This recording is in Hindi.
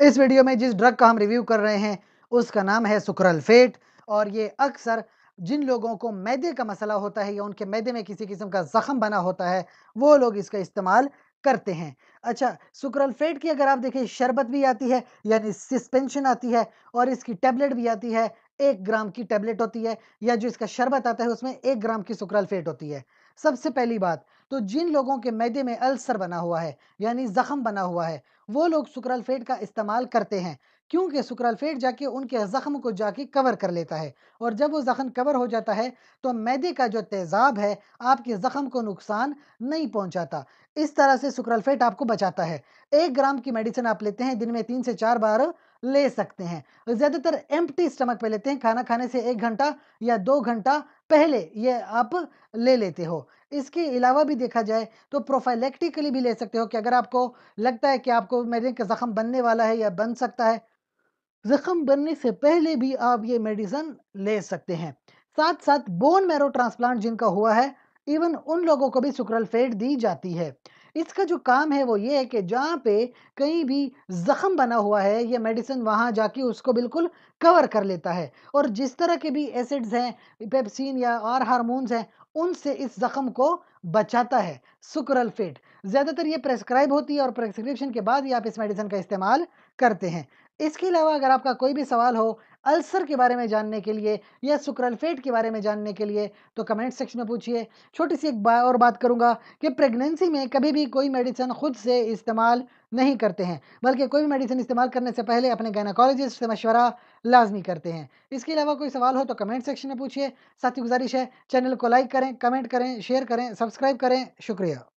इस वीडियो में जिस ड्रग का हम रिव्यू कर रहे हैं उसका नाम है फेट और ये अक्सर जिन लोगों को मैदे का मसला होता है या उनके मैदे में किसी किस्म का जख्म बना होता है वो लोग इसका इस्तेमाल करते हैं अच्छा फेट की अगर आप देखें शरबत भी आती है यानी सस्पेंशन आती है और इसकी टैबलेट भी आती है एक ग्राम की टैबलेट होती है या जो इसका शरबत आता है उसमें एक ग्राम की फेट होती है सबसे पहली बात तो जिन लोगों के मैदे में अल्सर बना हुआ है यानी जख्म बना हुआ है वो लोग सुक्रलफेट का इस्तेमाल करते हैं क्योंकि सुक्रलफेट जाके उनके जख्म को जाके कवर कर लेता है और जब वो जख्म कवर हो जाता है तो मैदे का जो तेज़ाब है आपके जख्म को नुकसान नहीं पहुंचाता इस तरह से सुक्रलफेट आपको बचाता है एक ग्राम की मेडिसिन आप लेते हैं दिन में तीन से चार बार ले सकते हैं ज़्यादातर एम्प्टी स्टमक पे लेते हैं खाना खाने से एक घंटा या दो घंटा पहले ये आप ले लेते हो इसके अलावा भी देखा जाए तो प्रोफाइलेक्टिकली भी ले सकते हो कि अगर आपको लगता है कि आपको मेरे का जख्म बनने वाला है या बन सकता है जख्म बनने से पहले भी आप ये मेडिसन ले सकते हैं साथ साथ बोन मैरो ट्रांसप्लांट जिनका हुआ है इवन उन लोगों को भी सुक्रल फेट दी जाती है इसका जो काम है वो ये है कि जहाँ पे कहीं भी जख्म बना हुआ है ये मेडिसिन वहाँ जाके उसको बिल्कुल कवर कर लेता है और जिस तरह के भी एसिड्स हैं पेप्सिन या और हार्मोन्स हैं उनसे इस जख्म को बचाता है सुकरल फेट ज़्यादातर ये प्रेस्क्राइब होती है और प्रेस्क्रिप्शन के बाद ही आप इस मेडिसिन का इस्तेमाल करते हैं इसके अलावा अगर आपका कोई भी सवाल हो अल्सर के बारे में जानने के लिए या सुक्रलफेट के बारे में जानने के लिए तो कमेंट सेक्शन में पूछिए छोटी सी एक बा और बात करूंगा कि प्रेगनेंसी में कभी भी कोई मेडिसिन खुद से इस्तेमाल नहीं करते हैं बल्कि कोई भी मेडिसिन इस्तेमाल करने से पहले अपने गायनाकोलॉजिस्ट से मशवरा लाजमी करते हैं इसके अलावा कोई सवाल हो तो कमेंट सेक्शन में पूछिए साथ ही गुजारिश है चैनल को लाइक करें कमेंट करें शेयर करें सब्सक्राइब करें शुक्रिया